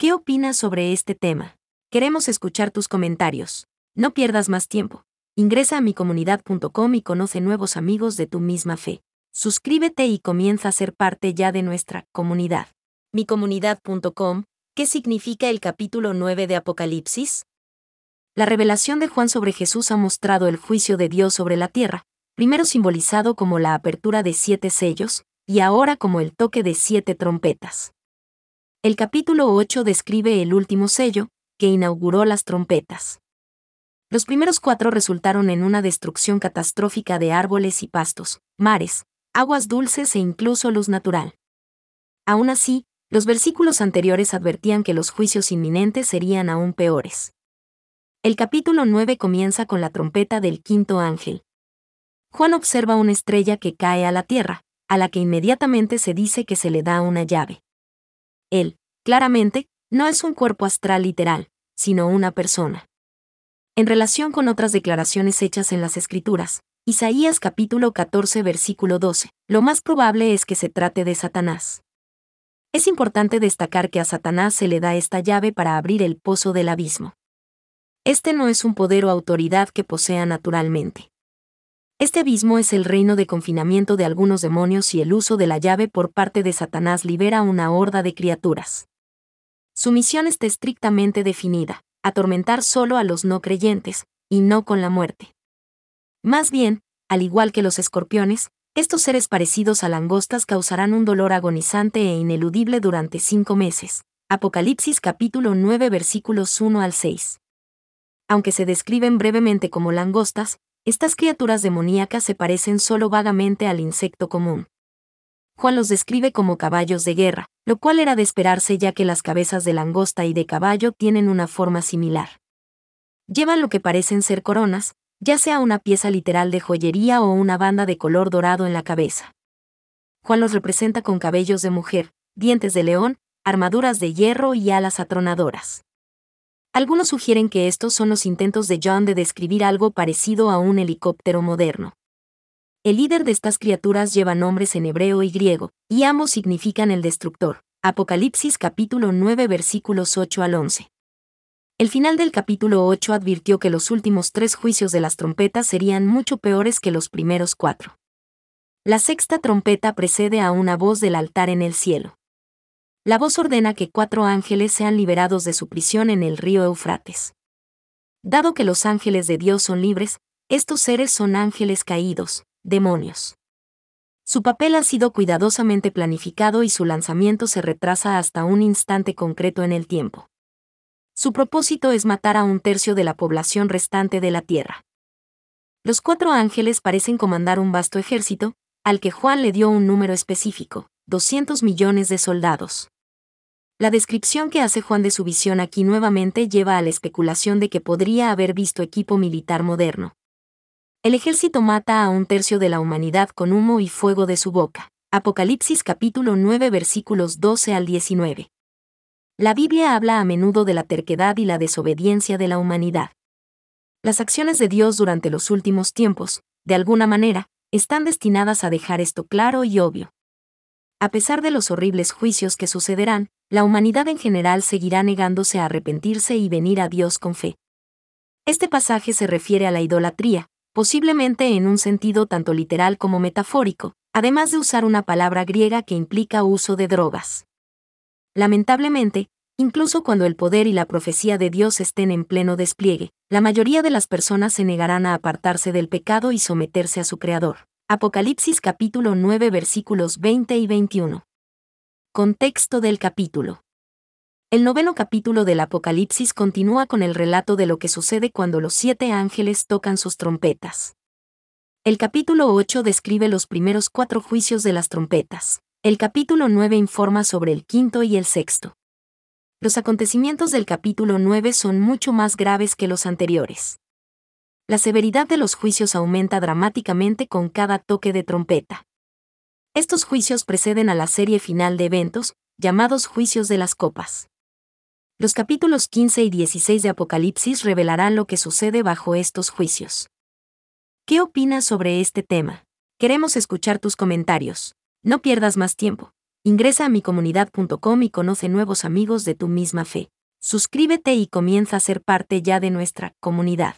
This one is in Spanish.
¿Qué opinas sobre este tema? Queremos escuchar tus comentarios. No pierdas más tiempo. Ingresa a micomunidad.com y conoce nuevos amigos de tu misma fe. Suscríbete y comienza a ser parte ya de nuestra comunidad. Micomunidad.com, ¿qué significa el capítulo 9 de Apocalipsis? La revelación de Juan sobre Jesús ha mostrado el juicio de Dios sobre la tierra, primero simbolizado como la apertura de siete sellos, y ahora como el toque de siete trompetas. El capítulo 8 describe el último sello, que inauguró las trompetas. Los primeros cuatro resultaron en una destrucción catastrófica de árboles y pastos, mares, aguas dulces e incluso luz natural. Aún así, los versículos anteriores advertían que los juicios inminentes serían aún peores. El capítulo 9 comienza con la trompeta del quinto ángel. Juan observa una estrella que cae a la tierra, a la que inmediatamente se dice que se le da una llave. Él, claramente, no es un cuerpo astral literal, sino una persona. En relación con otras declaraciones hechas en las Escrituras, Isaías capítulo 14 versículo 12, lo más probable es que se trate de Satanás. Es importante destacar que a Satanás se le da esta llave para abrir el pozo del abismo. Este no es un poder o autoridad que posea naturalmente. Este abismo es el reino de confinamiento de algunos demonios y el uso de la llave por parte de Satanás libera una horda de criaturas. Su misión está estrictamente definida, atormentar solo a los no creyentes, y no con la muerte. Más bien, al igual que los escorpiones, estos seres parecidos a langostas causarán un dolor agonizante e ineludible durante cinco meses. Apocalipsis capítulo 9 versículos 1 al 6. Aunque se describen brevemente como langostas, estas criaturas demoníacas se parecen solo vagamente al insecto común. Juan los describe como caballos de guerra, lo cual era de esperarse ya que las cabezas de langosta y de caballo tienen una forma similar. Llevan lo que parecen ser coronas, ya sea una pieza literal de joyería o una banda de color dorado en la cabeza. Juan los representa con cabellos de mujer, dientes de león, armaduras de hierro y alas atronadoras. Algunos sugieren que estos son los intentos de John de describir algo parecido a un helicóptero moderno. El líder de estas criaturas lleva nombres en hebreo y griego, y ambos significan el destructor. Apocalipsis capítulo 9 versículos 8 al 11. El final del capítulo 8 advirtió que los últimos tres juicios de las trompetas serían mucho peores que los primeros cuatro. La sexta trompeta precede a una voz del altar en el cielo la voz ordena que cuatro ángeles sean liberados de su prisión en el río Eufrates. Dado que los ángeles de Dios son libres, estos seres son ángeles caídos, demonios. Su papel ha sido cuidadosamente planificado y su lanzamiento se retrasa hasta un instante concreto en el tiempo. Su propósito es matar a un tercio de la población restante de la Tierra. Los cuatro ángeles parecen comandar un vasto ejército, al que Juan le dio un número específico, 200 millones de soldados. La descripción que hace Juan de su visión aquí nuevamente lleva a la especulación de que podría haber visto equipo militar moderno. El ejército mata a un tercio de la humanidad con humo y fuego de su boca. Apocalipsis capítulo 9 versículos 12 al 19. La Biblia habla a menudo de la terquedad y la desobediencia de la humanidad. Las acciones de Dios durante los últimos tiempos, de alguna manera, están destinadas a dejar esto claro y obvio. A pesar de los horribles juicios que sucederán, la humanidad en general seguirá negándose a arrepentirse y venir a Dios con fe. Este pasaje se refiere a la idolatría, posiblemente en un sentido tanto literal como metafórico, además de usar una palabra griega que implica uso de drogas. Lamentablemente, incluso cuando el poder y la profecía de Dios estén en pleno despliegue, la mayoría de las personas se negarán a apartarse del pecado y someterse a su Creador. Apocalipsis capítulo 9 versículos 20 y 21. Contexto del capítulo. El noveno capítulo del Apocalipsis continúa con el relato de lo que sucede cuando los siete ángeles tocan sus trompetas. El capítulo 8 describe los primeros cuatro juicios de las trompetas. El capítulo 9 informa sobre el quinto y el sexto. Los acontecimientos del capítulo 9 son mucho más graves que los anteriores. La severidad de los juicios aumenta dramáticamente con cada toque de trompeta. Estos juicios preceden a la serie final de eventos, llamados juicios de las copas. Los capítulos 15 y 16 de Apocalipsis revelarán lo que sucede bajo estos juicios. ¿Qué opinas sobre este tema? Queremos escuchar tus comentarios. No pierdas más tiempo. Ingresa a micomunidad.com y conoce nuevos amigos de tu misma fe. Suscríbete y comienza a ser parte ya de nuestra comunidad.